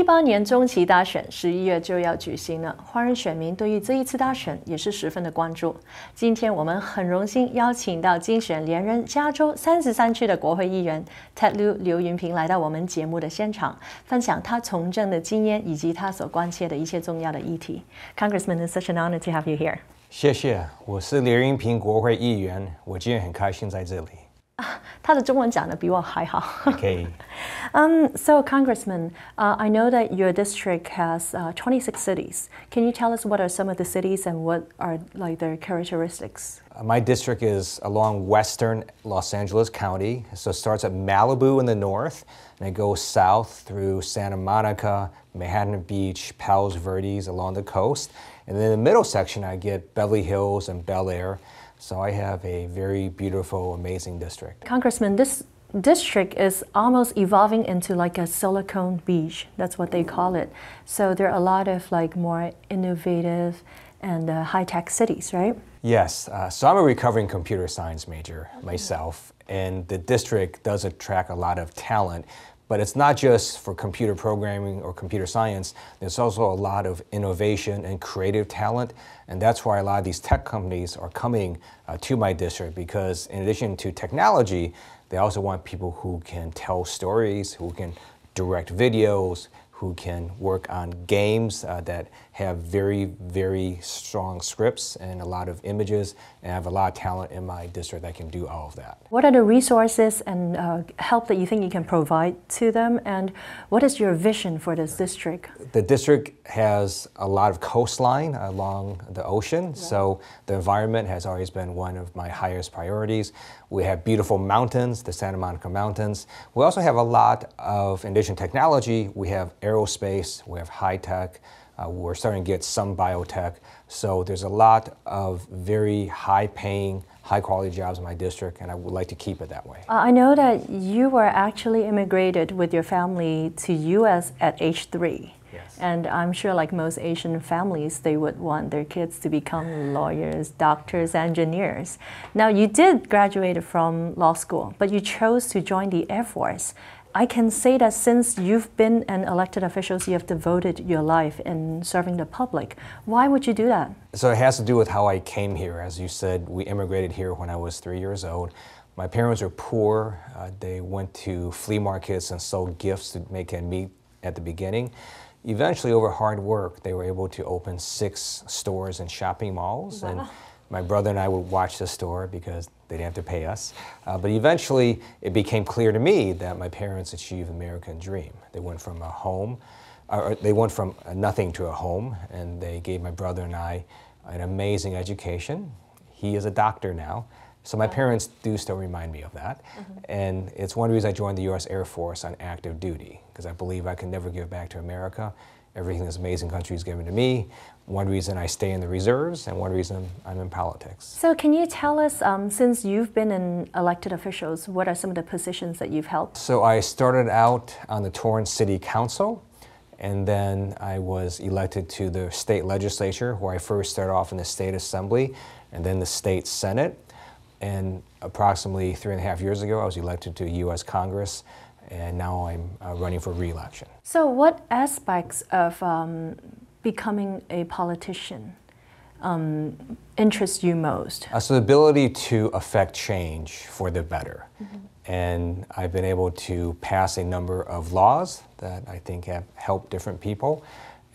一八年中期大选十一月就要举行了，华人选民对于这一次大选也是十分的关注。今天我们很荣幸邀请到竞选连任加州三十三区的国会议员 Ted Lu 刘云平来到我们节目的现场，分享他从政的经验以及他所关切的一些重要的议题。Congressman, it's such an honor to have you here. 谢谢，我是刘云平国会议员，我今天很开心在这里。Okay. um, so, Congressman, uh, I know that your district has uh, 26 cities. Can you tell us what are some of the cities and what are like their characteristics? Uh, my district is along western Los Angeles County, so it starts at Malibu in the north, and it goes south through Santa Monica, Manhattan Beach, Palos Verdes along the coast, and then the middle section, I get Beverly Hills and Bel Air. So I have a very beautiful, amazing district. Congressman, this district is almost evolving into like a silicon beach. That's what they call it. So there are a lot of like more innovative and uh, high-tech cities, right? Yes. Uh, so I'm a recovering computer science major myself, and the district does attract a lot of talent but it's not just for computer programming or computer science. There's also a lot of innovation and creative talent. And that's why a lot of these tech companies are coming uh, to my district because in addition to technology, they also want people who can tell stories, who can direct videos, who can work on games uh, that have very, very strong scripts and a lot of images. And I have a lot of talent in my district that can do all of that. What are the resources and uh, help that you think you can provide to them? And what is your vision for this district? The district has a lot of coastline along the ocean, so the environment has always been one of my highest priorities. We have beautiful mountains, the Santa Monica Mountains. We also have a lot of, in addition to technology, we have air aerospace, we have high tech, uh, we're starting to get some biotech. So there's a lot of very high paying, high quality jobs in my district, and I would like to keep it that way. Uh, I know that you were actually immigrated with your family to U.S. at age three. And I'm sure, like most Asian families, they would want their kids to become lawyers, doctors, engineers. Now, you did graduate from law school, but you chose to join the Air Force. I can say that since you've been an elected official, you have devoted your life in serving the public. Why would you do that? So it has to do with how I came here. As you said, we immigrated here when I was three years old. My parents were poor. Uh, they went to flea markets and sold gifts to make ends meet at the beginning eventually over hard work they were able to open six stores and shopping malls wow. and my brother and i would watch the store because they didn't have to pay us uh, but eventually it became clear to me that my parents achieved american dream they went from a home or they went from nothing to a home and they gave my brother and i an amazing education he is a doctor now so my parents do still remind me of that. Mm -hmm. And it's one reason I joined the US Air Force on active duty, because I believe I can never give back to America. Everything this amazing country has given to me. One reason I stay in the reserves, and one reason I'm in politics. So, can you tell us, um, since you've been in elected officials, what are some of the positions that you've held? So, I started out on the Torrance City Council, and then I was elected to the state legislature, where I first started off in the state assembly and then the state senate. And approximately three and a half years ago, I was elected to U.S. Congress, and now I'm uh, running for re-election. So, what aspects of um, becoming a politician um, interest you most? Uh, so, the ability to affect change for the better. Mm -hmm. And I've been able to pass a number of laws that I think have helped different people.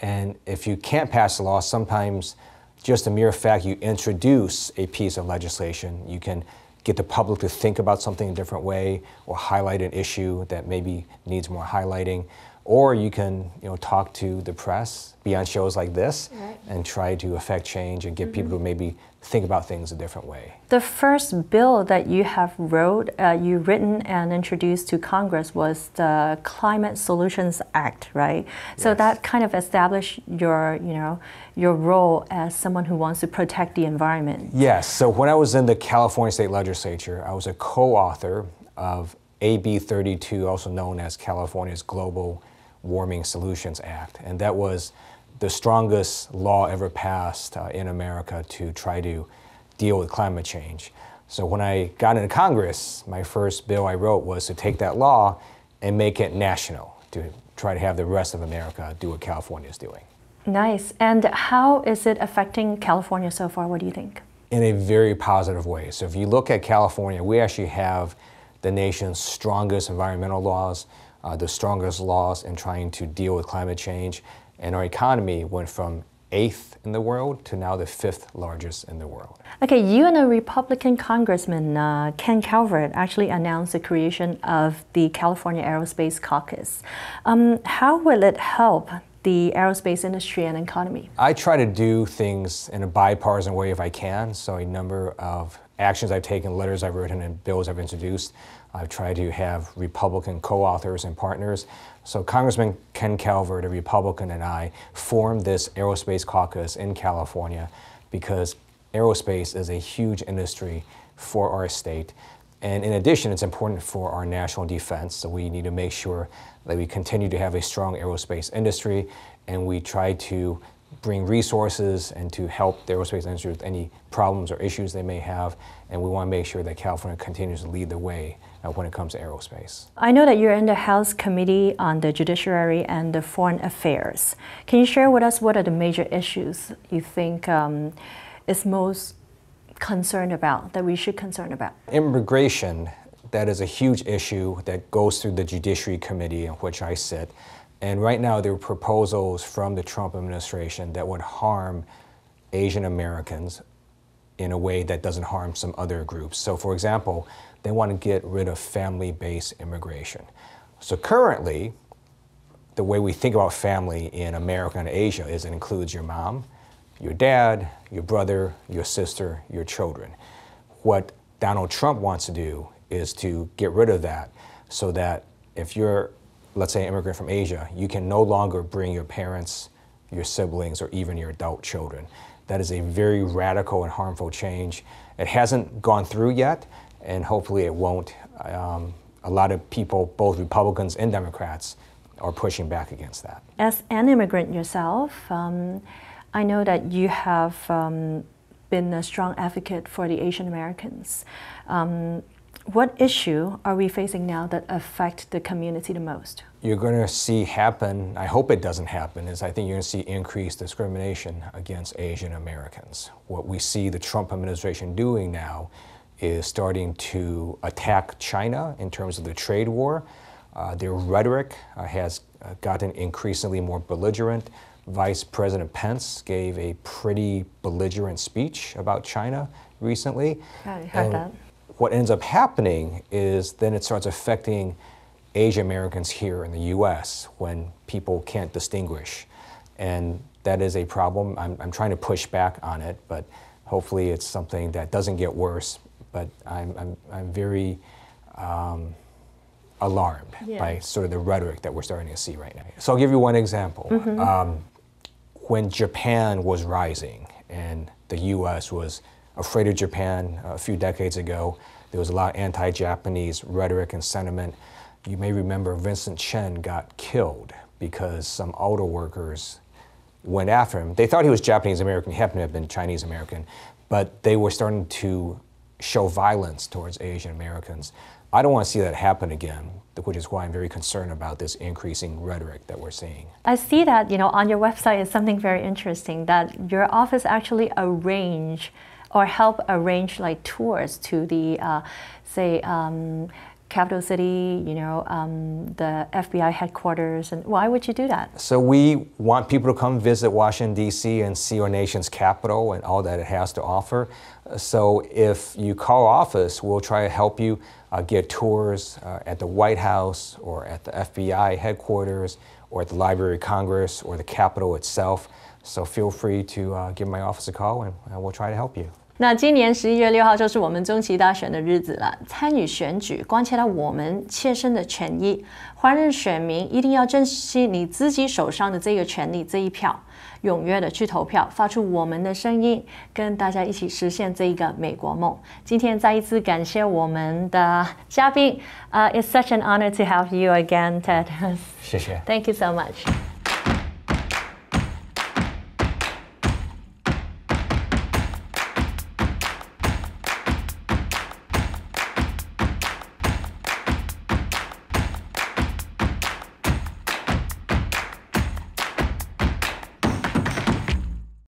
And if you can't pass a law, sometimes just the mere fact you introduce a piece of legislation, you can get the public to think about something a different way or highlight an issue that maybe needs more highlighting or you can you know talk to the press, be on shows like this, right. and try to affect change and get mm -hmm. people to mm-hmm. maybe think about things a different way. The first bill that you have wrote, uh, you written and introduced to Congress was the Climate Solutions Act, right? So yes. that kind of established your you know your role as someone who wants to protect the environment. Yes. So when I was in the California State Legislature, I was a co-author of. AB 32, also known as California's Global Warming Solutions Act. And that was the strongest law ever passed uh, in America to try to deal with climate change. So when I got into Congress, my first bill I wrote was to take that law and make it national to try to have the rest of America do what California is doing. Nice. And how is it affecting California so far? What do you think? In a very positive way. So if you look at California, we actually have the nation's strongest environmental laws uh, the strongest laws in trying to deal with climate change. And our economy went from eighth in the world to now the fifth largest in the world. Okay, you and a Republican Congressman, uh, Ken Calvert, actually announced the creation of the California Aerospace Caucus. Um, how will it help the aerospace industry and economy? I try to do things in a bipartisan way if I can. So a number of actions I've taken, letters I've written, and bills I've introduced. I've tried to have Republican co-authors and partners. So Congressman Ken Calvert, a Republican, and I formed this Aerospace Caucus in California because aerospace is a huge industry for our state. And in addition, it's important for our national defense, so we need to make sure that we continue to have a strong aerospace industry and we try to bring resources and to help the aerospace industry with any problems or issues they may have. And we want to make sure that California continues to lead the way uh, when it comes to aerospace. I know that you're in the House Committee on the Judiciary and the Foreign Affairs. Can you share with us what are the major issues you think um, is most concerned about, that we should concern about? Immigration, that is a huge issue that goes through the Judiciary Committee in which I sit. And right now, there are proposals from the Trump administration that would harm Asian Americans in a way that doesn't harm some other groups. So, for example, they want to get rid of family based immigration. So, currently, the way we think about family in America and Asia is it includes your mom, your dad, your brother, your sister, your children. What Donald Trump wants to do is to get rid of that so that if you're let's say an immigrant from Asia, you can no longer bring your parents, your siblings, or even your adult children. That is a very radical and harmful change. It hasn't gone through yet, and hopefully it won't. Um, a lot of people, both Republicans and Democrats, are pushing back against that. As an immigrant yourself, um, I know that you have um, been a strong advocate for the Asian Americans. Um, what issue are we facing now that affect the community the most? You're going to see happen, I hope it doesn't happen, is I think you're going to see increased discrimination against Asian Americans. What we see the Trump administration doing now is starting to attack China in terms of the trade war. Uh, their rhetoric uh, has uh, gotten increasingly more belligerent. Vice President Pence gave a pretty belligerent speech about China recently. I heard and that what ends up happening is then it starts affecting Asian Americans here in the US when people can't distinguish. And that is a problem. I'm, I'm trying to push back on it, but hopefully it's something that doesn't get worse. But I'm, I'm, I'm very um, alarmed yeah. by sort of the rhetoric that we're starting to see right now. So I'll give you one example. Mm-hmm. Um, when Japan was rising and the US was afraid of Japan uh, a few decades ago. There was a lot of anti-Japanese rhetoric and sentiment. You may remember Vincent Chen got killed because some auto workers went after him. They thought he was Japanese American, he happened to have been Chinese American, but they were starting to show violence towards Asian Americans. I don't want to see that happen again, which is why I'm very concerned about this increasing rhetoric that we're seeing. I see that, you know, on your website is something very interesting that your office actually arranged or help arrange like tours to the, uh, say, um, capital city, you know, um, the FBI headquarters, and why would you do that? So we want people to come visit Washington D.C. and see our nation's capital and all that it has to offer. So if you call office, we'll try to help you uh, get tours uh, at the White House or at the FBI headquarters or at the Library of Congress or the Capitol itself. So feel free to uh, give my office a call and uh, we'll try to help you. 那今年十一月六号就是我们中期大选的日子了。参与选举，关切到我们切身的权益。华人选民一定要珍惜你自己手上的这个权利，这一票，踊跃的去投票，发出我们的声音，跟大家一起实现这个美国梦。今天再一次感谢我们的嘉宾。呃，It's such an honor to have you again, Ted。谢谢。Thank you so much.